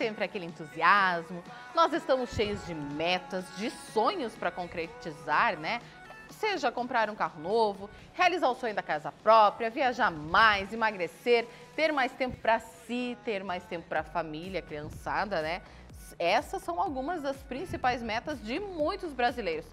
sempre aquele entusiasmo, nós estamos cheios de metas, de sonhos para concretizar, né? Seja comprar um carro novo, realizar o sonho da casa própria, viajar mais, emagrecer, ter mais tempo para si, ter mais tempo para a família, criançada, né? Essas são algumas das principais metas de muitos brasileiros.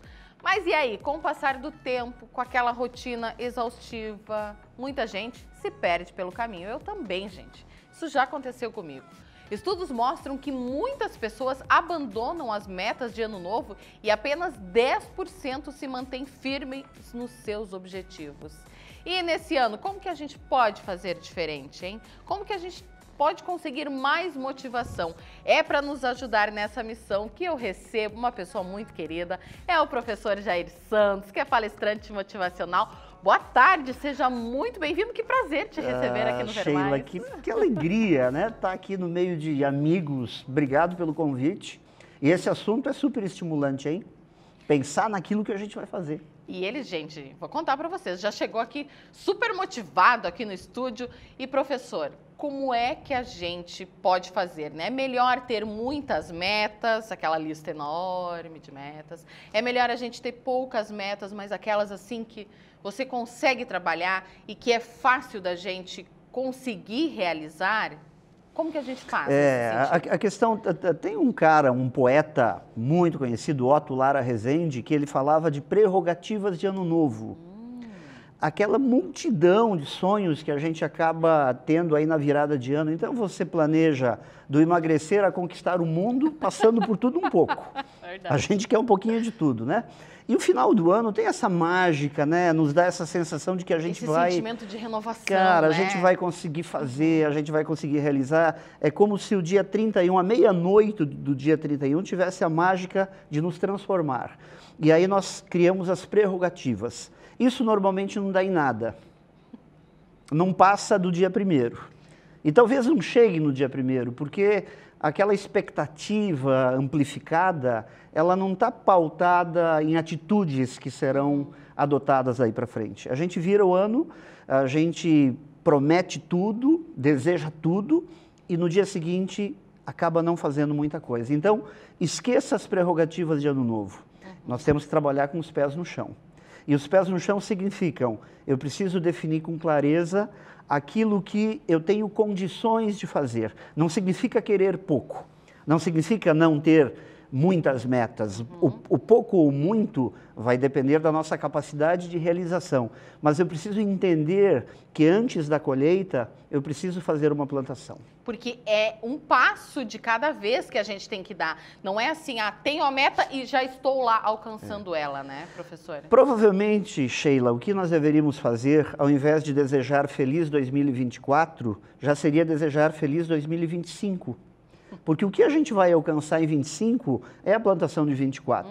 Mas e aí, com o passar do tempo, com aquela rotina exaustiva, muita gente se perde pelo caminho. Eu também, gente. Isso já aconteceu comigo. Estudos mostram que muitas pessoas abandonam as metas de ano novo e apenas 10% se mantém firmes nos seus objetivos. E nesse ano, como que a gente pode fazer diferente, hein? Como que a gente pode conseguir mais motivação. É para nos ajudar nessa missão que eu recebo uma pessoa muito querida, é o professor Jair Santos, que é palestrante motivacional Boa tarde, seja muito bem-vindo. Que prazer te receber ah, aqui no ah, Sheila, Vermais. que, que alegria, né? Estar tá aqui no meio de amigos. Obrigado pelo convite. E esse assunto é super estimulante, hein? Pensar naquilo que a gente vai fazer. E ele, gente, vou contar para vocês, já chegou aqui super motivado aqui no estúdio. E professor, como é que a gente pode fazer, né? É melhor ter muitas metas, aquela lista enorme de metas. É melhor a gente ter poucas metas, mas aquelas assim que você consegue trabalhar e que é fácil da gente conseguir realizar? Como que a gente faz? É, a, a, questão. Tem um cara, um poeta muito conhecido, Otto Lara Rezende, que ele falava de prerrogativas de Ano Novo. Hum. Aquela multidão de sonhos que a gente acaba tendo aí na virada de ano. Então você planeja do emagrecer a conquistar o mundo, passando por tudo um pouco. verdade. A gente quer um pouquinho de tudo, né? E o final do ano tem essa mágica, né? Nos dá essa sensação de que a gente Esse vai. sentimento de renovação. Cara, né? a gente vai conseguir fazer, a gente vai conseguir realizar. É como se o dia 31, a meia-noite do dia 31, tivesse a mágica de nos transformar. E aí nós criamos as prerrogativas. Isso normalmente não dá em nada. Não passa do dia primeiro. E talvez não chegue no dia primeiro, porque aquela expectativa amplificada, ela não está pautada em atitudes que serão adotadas aí para frente. A gente vira o ano, a gente promete tudo, deseja tudo e no dia seguinte acaba não fazendo muita coisa. Então, esqueça as prerrogativas de ano novo. Nós temos que trabalhar com os pés no chão. E os pés no chão significam eu preciso definir com clareza aquilo que eu tenho condições de fazer. Não significa querer pouco, não significa não ter muitas metas. Uhum. O, o, pouco ou muito vai depender da nossa capacidade de realização. Mas eu preciso entender que antes da colheita, eu preciso fazer uma plantação. Porque é um passo de cada vez que a gente tem que dar. Não é assim, ah, tenho a meta e já estou lá alcançando é. ela, né, professora? Provavelmente, Sheila, o que nós deveríamos fazer, ao invés de desejar feliz 2024, já seria desejar feliz 2025. Porque o que a gente vai alcançar em 25 é a plantação de 24.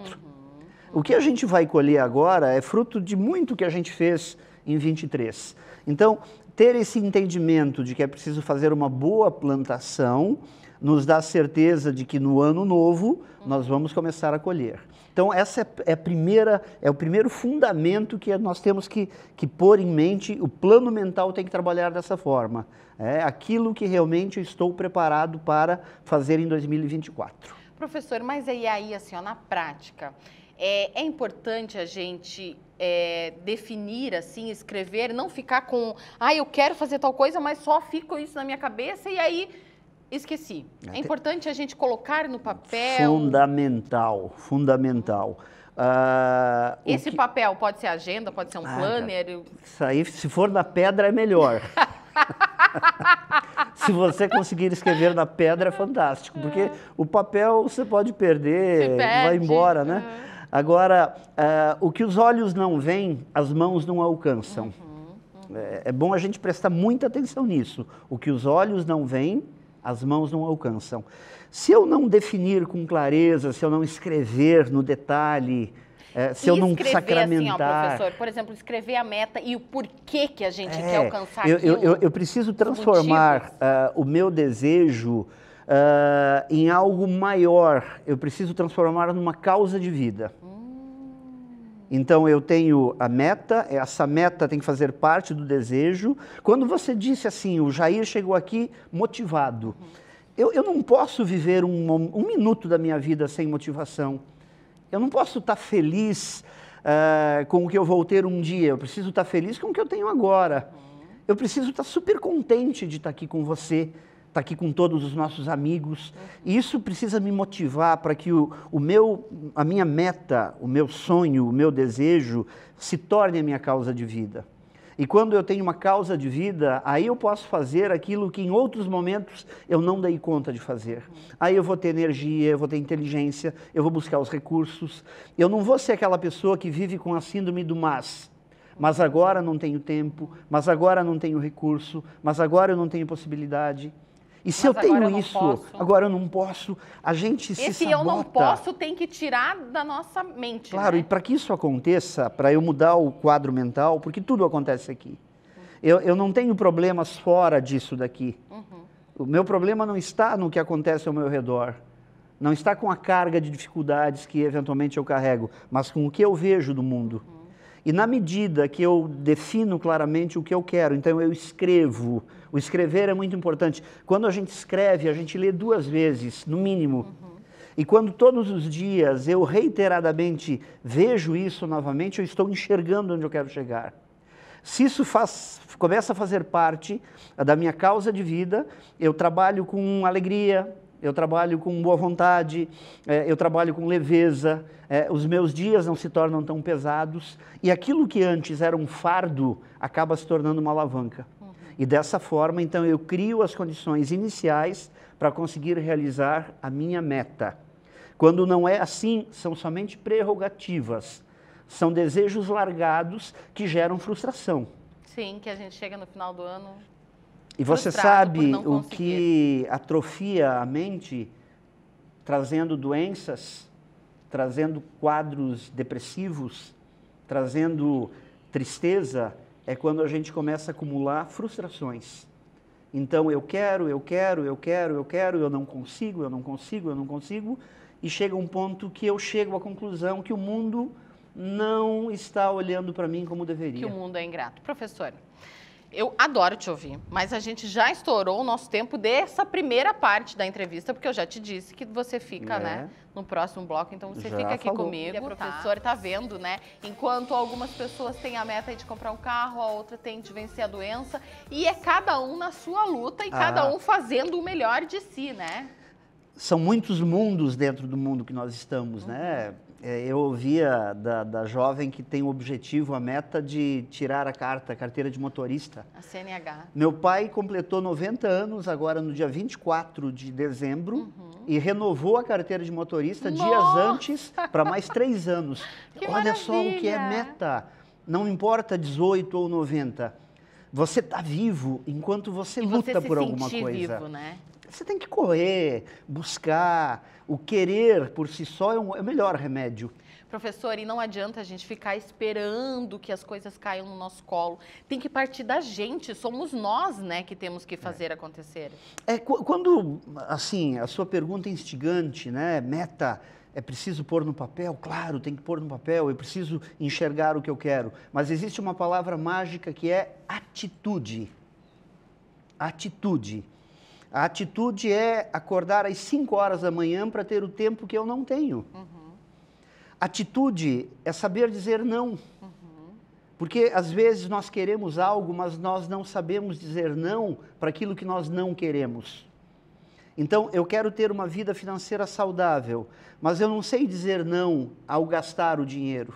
Uhum. O que a gente vai colher agora é fruto de muito que a gente fez em 23. Então, ter esse entendimento de que é preciso fazer uma boa plantação nos dá certeza de que no ano novo nós vamos começar a colher. Então, essa é, é, a primeira, é o primeiro fundamento que nós temos que, que pôr em mente. O plano mental tem que trabalhar dessa forma. É aquilo que realmente eu estou preparado para fazer em 2024. Professor, mas aí, aí assim, ó, na prática, é, é importante a gente é, definir, assim, escrever, não ficar com, ah, eu quero fazer tal coisa, mas só fico isso na minha cabeça e aí Esqueci. É importante a gente colocar no papel. Fundamental, fundamental. Uh, Esse que... papel pode ser agenda, pode ser um ah, planner. Tá. Isso aí, se for na pedra, é melhor. se você conseguir escrever na pedra, é fantástico, porque é. o papel você pode perder, perde, vai embora, né? É. Agora, uh, o que os olhos não veem, as mãos não alcançam. Uhum, uhum. É, é bom a gente prestar muita atenção nisso. O que os olhos não veem, as mãos não alcançam. Se eu não definir com clareza, se eu não escrever no detalhe, é, se e eu não sacramentar. Assim, ó, professor, por exemplo, escrever a meta e o porquê que a gente é, quer alcançar eu, aquilo. Eu, eu preciso transformar uh, o meu desejo uh, em algo maior. Eu preciso transformar numa causa de vida. Hum. Então eu tenho a meta, é, essa meta tem que fazer parte do desejo. Quando você disse assim, o Jair chegou aqui motivado. Eu, eu não posso viver um, um minuto da minha vida sem motivação. Eu não posso estar feliz uh, com o que eu vou ter um dia. Eu preciso estar feliz com o que eu tenho agora. Eu preciso estar super contente de estar aqui com você tá aqui com todos os nossos amigos. E isso precisa me motivar para que o, o meu, a minha meta, o meu sonho, o meu desejo se torne a minha causa de vida. E quando eu tenho uma causa de vida, aí eu posso fazer aquilo que em outros momentos eu não dei conta de fazer. Aí eu vou ter energia, eu vou ter inteligência, eu vou buscar os recursos. Eu não vou ser aquela pessoa que vive com a síndrome do mas. Mas agora não tenho tempo, mas agora não tenho recurso, mas agora eu não tenho possibilidade. E se Mas eu tenho eu isso, posso. agora eu não posso, a gente Esse se sabota. Esse eu não posso tem que tirar da nossa mente. Claro, né? e para que isso aconteça, para eu mudar o quadro mental, porque tudo acontece aqui. Eu, eu não tenho problemas fora disso daqui. Uhum. O meu problema não está no que acontece ao meu redor. Não está com a carga de dificuldades que eventualmente eu carrego, mas com o que eu vejo do mundo. Uhum e na medida que eu defino claramente o que eu quero, então eu escrevo. O escrever é muito importante. Quando a gente escreve, a gente lê duas vezes, no mínimo. Uhum. E quando todos os dias eu reiteradamente vejo isso novamente, eu estou enxergando onde eu quero chegar. Se isso faz, começa a fazer parte da minha causa de vida, eu trabalho com alegria, eu trabalho com boa vontade, é, eu trabalho com leveza, é, os meus dias não se tornam tão pesados e aquilo que antes era um fardo acaba se tornando uma alavanca. Uhum. E dessa forma, então, eu crio as condições iniciais para conseguir realizar a minha meta. Quando não é assim, são somente prerrogativas, são desejos largados que geram frustração. Sim, que a gente chega no final do ano e você sabe o que atrofia a mente, trazendo doenças, trazendo quadros depressivos, trazendo tristeza, é quando a gente começa a acumular frustrações. Então eu quero, eu quero, eu quero, eu quero, eu não consigo, eu não consigo, eu não consigo, e chega um ponto que eu chego à conclusão que o mundo não está olhando para mim como deveria. Que o mundo é ingrato. Professor, eu adoro te ouvir, mas a gente já estourou o nosso tempo dessa primeira parte da entrevista, porque eu já te disse que você fica, é. né, no próximo bloco, então você já fica aqui falou. comigo. E a tá. professora tá vendo, né, enquanto algumas pessoas têm a meta de comprar um carro, a outra tem de vencer a doença, e é cada um na sua luta e ah. cada um fazendo o melhor de si, né? São muitos mundos dentro do mundo que nós estamos, uhum. né? É, eu ouvia da, da jovem que tem o objetivo, a meta de tirar a carta, a carteira de motorista. A CNH. Meu pai completou 90 anos agora no dia 24 de dezembro uhum. e renovou a carteira de motorista Nossa! dias antes para mais três anos. Que Olha maravilha. só o que é meta. Não importa 18 ou 90. Você está vivo enquanto você e luta você por alguma coisa. Vivo, né? Você tem que correr, buscar. O querer por si só é, um, é o melhor remédio. Professor, e não adianta a gente ficar esperando que as coisas caiam no nosso colo. Tem que partir da gente, somos nós, né, que temos que é. fazer é. acontecer. É quando, assim, a sua pergunta é instigante, né, meta, é preciso pôr no papel? Claro, tem que pôr no papel, eu preciso enxergar o que eu quero. Mas existe uma palavra mágica que é atitude. Atitude. A atitude é acordar às 5 horas da manhã para ter o tempo que eu não tenho. Uhum. Atitude é saber dizer não. Uhum. Porque às vezes nós queremos algo, mas nós não sabemos dizer não para aquilo que nós não queremos. Então, eu quero ter uma vida financeira saudável, mas eu não sei dizer não ao gastar o dinheiro.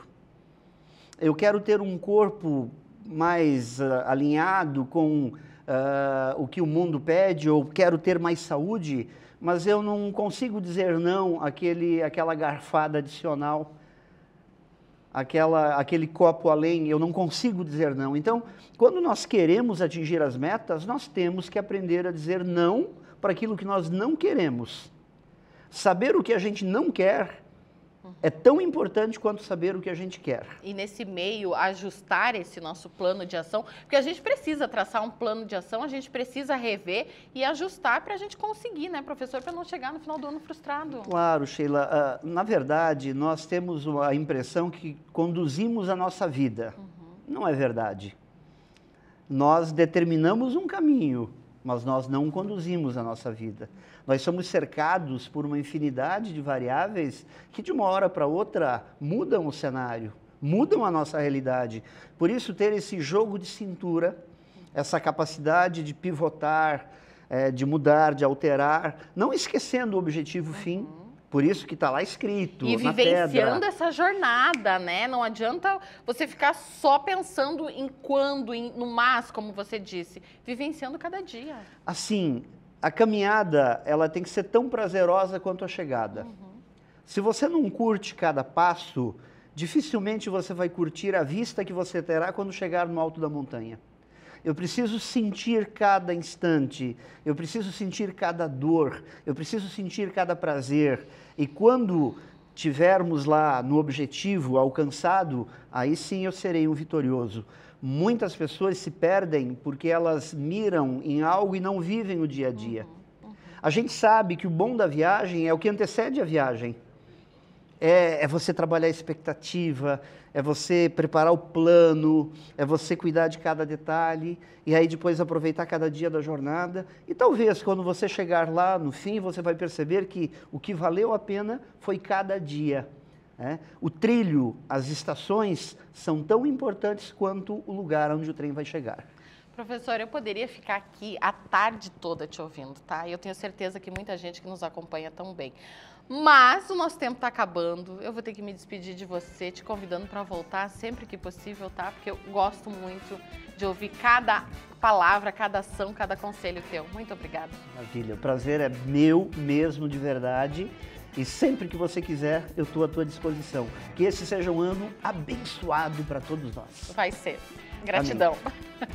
Eu quero ter um corpo mais uh, alinhado com uh, o que o mundo pede ou quero ter mais saúde, mas eu não consigo dizer não àquele, àquela garfada adicional, àquela, àquele copo além, eu não consigo dizer não. Então, quando nós queremos atingir as metas, nós temos que aprender a dizer não para aquilo que nós não queremos. Saber o que a gente não quer é tão importante quanto saber o que a gente quer. E nesse meio, ajustar esse nosso plano de ação, porque a gente precisa traçar um plano de ação, a gente precisa rever e ajustar para a gente conseguir, né, professor, para não chegar no final do ano frustrado. Claro, Sheila. Uh, na verdade, nós temos a impressão que conduzimos a nossa vida. Uhum. Não é verdade. Nós determinamos um caminho mas nós não conduzimos a nossa vida. Nós somos cercados por uma infinidade de variáveis que, de uma hora para outra, mudam o cenário, mudam a nossa realidade. Por isso, ter esse jogo de cintura, essa capacidade de pivotar, eh, de mudar, de alterar, não esquecendo o objetivo fim por isso que está lá escrito. E vivenciando essa jornada, né? Não adianta você ficar só pensando em quando, em, no mas, como você disse. Vivenciando cada dia. Assim, a caminhada ela tem que ser tão prazerosa quanto a chegada. Uhum. Se você não curte cada passo, dificilmente você vai curtir a vista que você terá quando chegar no alto da montanha eu preciso sentir cada instante, eu preciso sentir cada dor, eu preciso sentir cada prazer. E quando tivermos lá no objetivo alcançado, aí sim eu serei um vitorioso. Muitas pessoas se perdem porque elas miram em algo e não vivem o dia a dia. Uhum, uhum. A gente sabe que o bom da viagem é o que antecede a viagem é, é você trabalhar a expectativa, é você preparar o plano, é você cuidar de cada detalhe e aí depois aproveitar cada dia da jornada. E talvez quando você chegar lá no fim, você vai perceber que o que valeu a pena foi cada dia. Né? O trilho, as estações são tão importantes quanto o lugar onde o trem vai chegar. Professor, eu poderia ficar aqui a tarde toda te ouvindo, tá? Eu tenho certeza que muita gente que nos acompanha também. Mas o nosso tempo está acabando. Eu vou ter que me despedir de você, te convidando para voltar sempre que possível, tá? Porque eu gosto muito de ouvir cada palavra, cada ação, cada conselho teu. Muito obrigada. Maravilha. O prazer é meu mesmo, de verdade. E sempre que você quiser, eu estou à tua disposição. Que esse seja um ano abençoado para todos nós. Vai ser. Gratidão. Amém.